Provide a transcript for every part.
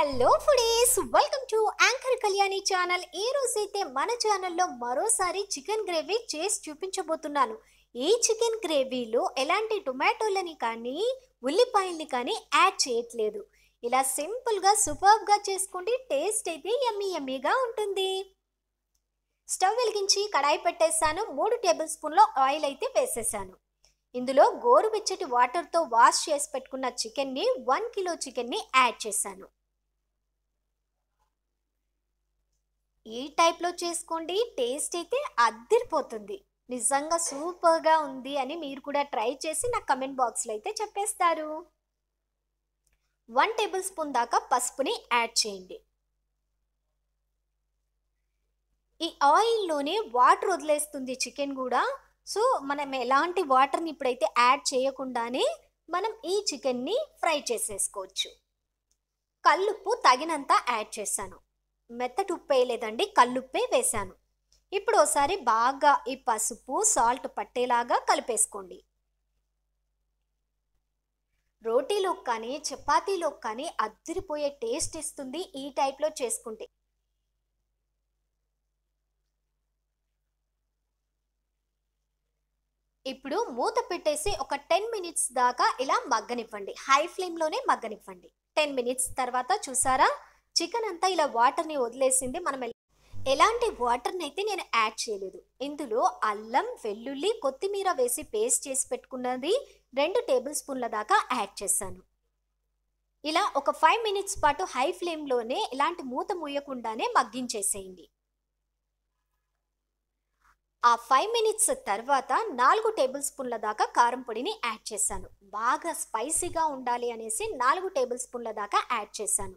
Hello foodies welcome to anchor Kalyani channel ఈ రోజైతే మన ఛానల్లో మరోసారి చికెన్ గ్రేవీ చేసి చూపించబోతున్నాను ఈ చికెన్ గ్రేవీలో ఎలాంటి టొమాటోలని కానీ ఉల్లిపాయల్ని కానీ యాడ్ చేయట్లేదు ఇలా సింపుల్గా సూపర్గా చేసుకుంటే టేస్ట్ అయితే ఎమ్మీ ఎమ్మీగా ఉంటుంది స్టవ్ వెలిగించి కడాయి పెట్టేశాను మూడు టేబుల్ స్పూన్ల ఆయిల్ అయితే వేసేసాను ఇందులో గోరువెచ్చటి వాటర్తో వాష్ చేసి పెట్టుకున్న చికెన్ని వన్ కిలో చికెన్ని యాడ్ చేశాను ఈ టైప్లో చేసుకోండి టేస్ట్ అయితే అద్దరిపోతుంది నిజంగా సూపర్గా ఉంది అని మీరు కూడా ట్రై చేసి నా కమెంట్ బాక్స్లో అయితే చెప్పేస్తారు వన్ టేబుల్ స్పూన్ దాకా పసుపుని యాడ్ చేయండి ఈ ఆయిల్లోనే వాటర్ వదిలేస్తుంది చికెన్ కూడా సో మనం ఎలాంటి వాటర్ని ఇప్పుడైతే యాడ్ చేయకుండానే మనం ఈ చికెన్ని ఫ్రై చేసేసుకోవచ్చు కల్లుప్పు తగినంత యాడ్ చేశాను మెత్తటి ఉప్పు వేయలేదండి కల్లుప్పే వేశాను ఇప్పుడు ఒకసారి బాగా ఈ పసుపు సాల్ట్ పట్టేలాగా కలిపేసుకోండి రోటీలో కానీ చపాతీలో కానీ అద్దరిపోయే టేస్ట్ ఇస్తుంది ఈ టైప్లో చేసుకుంటే ఇప్పుడు మూత పెట్టేసి ఒక టెన్ మినిట్స్ దాకా ఇలా మగ్గనివ్వండి హై ఫ్లేమ్లోనే మగ్గనివ్వండి టెన్ మినిట్స్ తర్వాత చూసారా చికెన్ అంతా ఇలా వాటర్ని వదిలేసింది మనం ఎలాంటి వాటర్ని అయితే నేను యాడ్ చేయలేదు ఇందులో అల్లం వెల్లుల్లి కొత్తిమీర వేసి పేస్ట్ చేసి పెట్టుకున్నది రెండు టేబుల్ స్పూన్ల దాకా యాడ్ చేశాను ఇలా ఒక ఫైవ్ మినిట్స్ పాటు హై ఫ్లేమ్లోనే ఇలాంటి మూత మూయకుండానే మగ్గించేసేయండి ఆ ఫైవ్ మినిట్స్ తర్వాత నాలుగు టేబుల్ స్పూన్ల దాకా కారం పొడిని యాడ్ చేశాను బాగా స్పైసీగా ఉండాలి అనేసి నాలుగు టేబుల్ స్పూన్ల దాకా యాడ్ చేశాను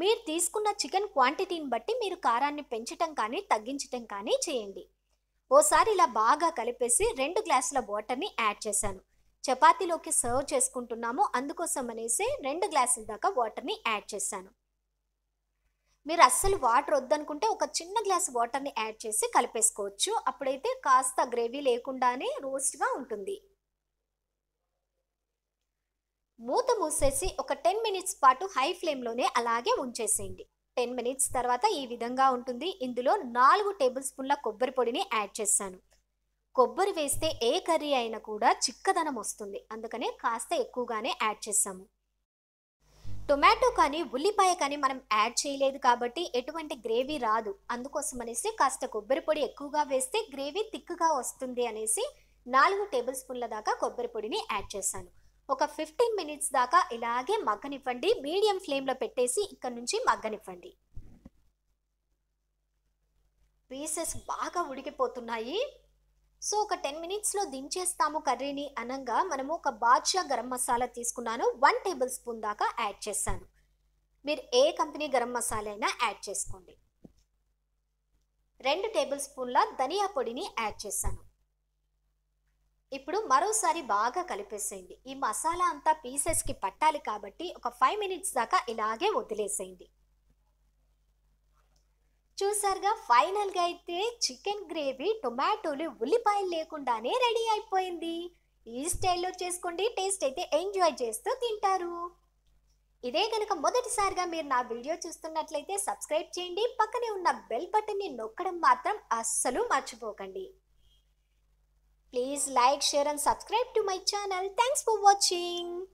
మీరు తీసుకున్న చికెన్ క్వాంటిటీని బట్టి మీరు కారాన్ని పెంచటం కానీ తగ్గించటం కానీ చేయండి ఓసారి ఇలా బాగా కలిపేసి రెండు గ్లాసుల వాటర్ని యాడ్ చేశాను చపాతీలోకి సర్వ్ చేసుకుంటున్నాము అందుకోసం అనేసి రెండు గ్లాసుల దాకా వాటర్ని యాడ్ చేశాను మీరు అస్సలు వాటర్ వద్దనుకుంటే ఒక చిన్న గ్లాస్ వాటర్ని యాడ్ చేసి కలిపేసుకోవచ్చు అప్పుడైతే కాస్త గ్రేవీ లేకుండానే రోస్ట్గా ఉంటుంది మూత మూసేసి ఒక టెన్ మినిట్స్ పాటు హై ఫ్లేమ్లోనే అలాగే ఉంచేసేయండి టెన్ మినిట్స్ తర్వాత ఈ విధంగా ఉంటుంది ఇందులో నాలుగు టేబుల్ స్పూన్ల కొబ్బరి పొడిని యాడ్ చేశాను కొబ్బరి వేస్తే ఏ కర్రీ అయినా కూడా చిక్కదనం వస్తుంది అందుకనే కాస్త ఎక్కువగానే యాడ్ చేసాము టొమాటో కానీ ఉల్లిపాయ కానీ మనం యాడ్ చేయలేదు కాబట్టి ఎటువంటి గ్రేవీ రాదు అందుకోసం అనేసి కాస్త కొబ్బరి పొడి ఎక్కువగా వేస్తే గ్రేవీ తిక్కుగా వస్తుంది అనేసి నాలుగు టేబుల్ స్పూన్ల దాకా కొబ్బరి పొడిని యాడ్ చేశాను ఒక ఫిఫ్టీన్ మినిట్స్ దాకా ఇలాగే మగ్గనివ్వండి మీడియం ఫ్లేమ్లో పెట్టేసి ఇక్కడ నుంచి మగ్గనివ్వండి పీసెస్ బాగా ఉడికిపోతున్నాయి సో ఒక టెన్ మినిట్స్లో దించేస్తాము కర్రీని అనంగా మనము ఒక బాద్షా గరం మసాలా తీసుకున్నాను వన్ టేబుల్ స్పూన్ దాకా యాడ్ చేశాను మీరు ఏ కంపెనీ గరం మసాలా అయినా యాడ్ చేసుకోండి రెండు టేబుల్ స్పూన్ల ధనియా పొడిని యాడ్ చేశాను ఇప్పుడు మరోసారి బాగా కలిపేసేయండి ఈ మసాలా అంతా పీసెస్కి పట్టాలి కాబట్టి ఒక ఫైవ్ మినిట్స్ దాకా ఇలాగే వదిలేసేయండి చూసారుగా ఫైనల్గా అయితే చికెన్ గ్రేవీ టొమాటోలు ఉల్లిపాయలు లేకుండానే రెడీ అయిపోయింది ఈ స్టైల్లో చేసుకోండి టేస్ట్ అయితే ఎంజాయ్ చేస్తూ తింటారు ఇదే కనుక మొదటిసారిగా మీరు నా వీడియో చూస్తున్నట్లయితే సబ్స్క్రైబ్ చేయండి పక్కనే ఉన్న బెల్ బటన్ని నొక్కడం మాత్రం అస్సలు మర్చిపోకండి Please like, share and subscribe to my channel. Thanks for watching.